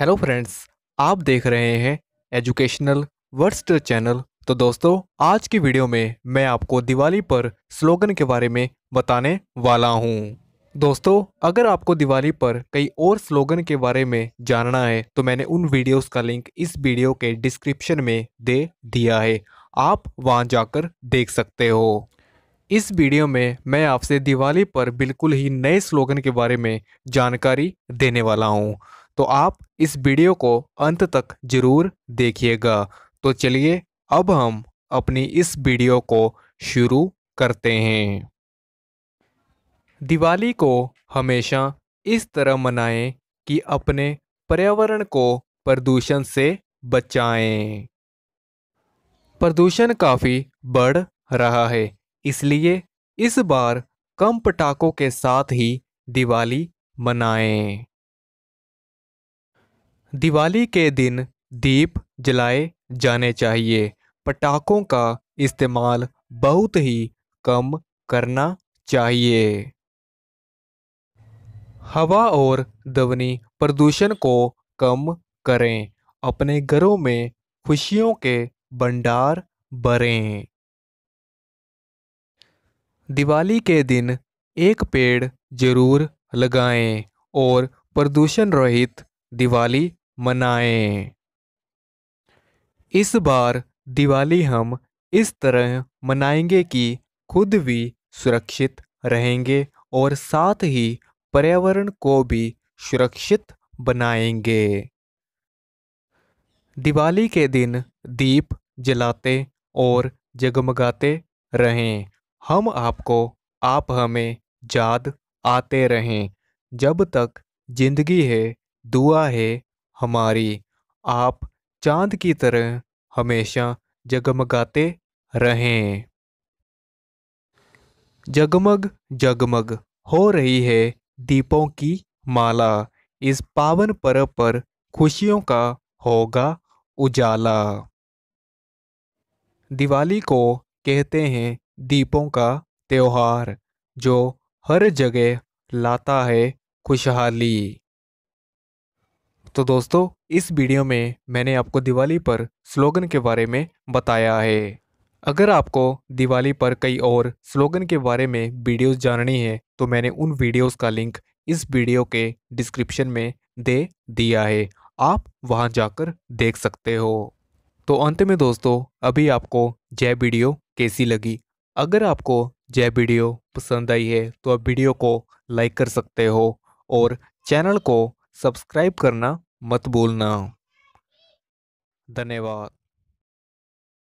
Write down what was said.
Hello friends आप देख रहे हैं एजुकेशनल वर्स्ट चैनल तो दोस्तों आज की वीडियो में मैं आपको दिवाली पर स्लोगन के बारे में बताने वाला हूँ दोस्तों अगर आपको दिवाली पर कई और स्लोगन के बारे में जानना है तो मैंने उन वीडियोस का लिंक इस वीडियो के डिस्क्रिप्शन में दे दिया है आप वहां जाकर देख सकते हो इस वीडियो में मैं आपसे दिवाली पर बिल्कुल ही नए स्लोगन के बारे में जानकारी देने वाला हूँ तो आप इस वीडियो को अंत तक जरूर देखिएगा तो चलिए अब हम अपनी इस वीडियो को शुरू करते हैं दिवाली को हमेशा इस तरह मनाएं कि अपने पर्यावरण को प्रदूषण से बचाएं। प्रदूषण काफ़ी बढ़ रहा है इसलिए इस बार कम पटाखों के साथ ही दिवाली मनाएं। दिवाली के दिन दीप जलाए जाने चाहिए पटाखों का इस्तेमाल बहुत ही कम करना चाहिए हवा और ध्वनि प्रदूषण को कम करें अपने घरों में खुशियों के भंडार भरें दिवाली के दिन एक पेड़ जरूर लगाएं और प्रदूषण रहित दिवाली मनाएं इस बार दिवाली हम इस तरह मनाएंगे कि खुद भी सुरक्षित रहेंगे और साथ ही पर्यावरण को भी सुरक्षित बनाएंगे दिवाली के दिन दीप जलाते और जगमगाते रहें हम आपको आप हमें याद आते रहें जब तक जिंदगी है दुआ है हमारी आप चांद की तरह हमेशा जगमगाते रहें जगमग जगमग हो रही है दीपों की माला इस पावन पर्व पर खुशियों का होगा उजाला दिवाली को कहते हैं दीपों का त्यौहार जो हर जगह लाता है खुशहाली तो दोस्तों इस वीडियो में मैंने आपको दिवाली पर स्लोगन के बारे में बताया है अगर आपको दिवाली पर कई और स्लोगन के बारे में वीडियोस जाननी है तो मैंने उन वीडियोस का लिंक इस वीडियो के डिस्क्रिप्शन में दे दिया है आप वहां जाकर देख सकते हो तो अंत में दोस्तों अभी आपको जय वीडियो कैसी लगी अगर आपको जय वीडियो पसंद आई है तो आप वीडियो को लाइक कर सकते हो और चैनल को सब्सक्राइब करना मत बोलना धन्यवाद